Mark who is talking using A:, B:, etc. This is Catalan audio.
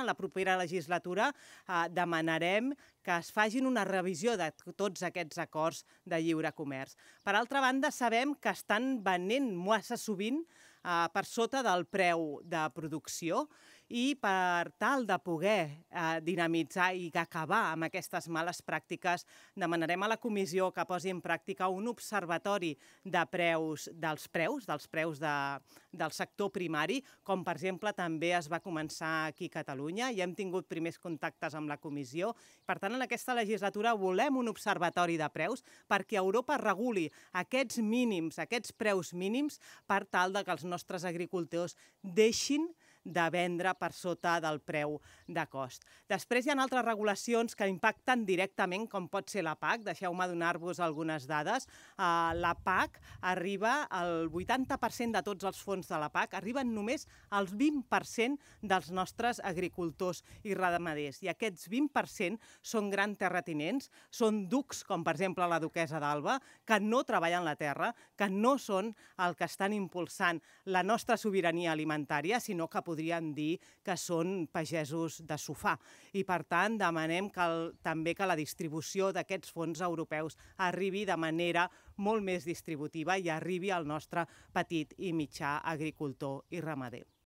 A: En la propera legislatura eh, demanarem que es facin una revisió de tots aquests acords de lliure comerç. Per altra banda, sabem que estan venent massa sovint eh, per sota del preu de producció i per tal de poder eh, dinamitzar i acabar amb aquestes males pràctiques, demanarem a la comissió que posi en pràctica un observatori de preus dels preus, dels preus de, del sector primari, com per exemple també es va començar aquí a Catalunya i hem tingut primers contactes amb la comissió. Per tant, en aquesta legislatura volem un observatori de preus perquè Europa reguli aquests mínims, aquests preus mínims, per tal de que els nostres agricultors deixin de vendre per sota del preu de cost. Després hi ha altres regulacions que impacten directament, com pot ser la PAC. Deixeu-me donar-vos algunes dades. Uh, la PAC arriba al 80% de tots els fons de la PAC, arriben només al 20% dels nostres agricultors i ramaders. I aquests 20% són grans terratinents, són ducs, com per exemple la duquesa d'Alba, que no treballen la terra, que no són el que estan impulsant la nostra sobirania alimentària, sinó que podrien dir que són pagesos de sofà. I, per tant, demanem que el, també que la distribució d'aquests fons europeus arribi de manera molt més distributiva i arribi al nostre petit i mitjà agricultor i ramader.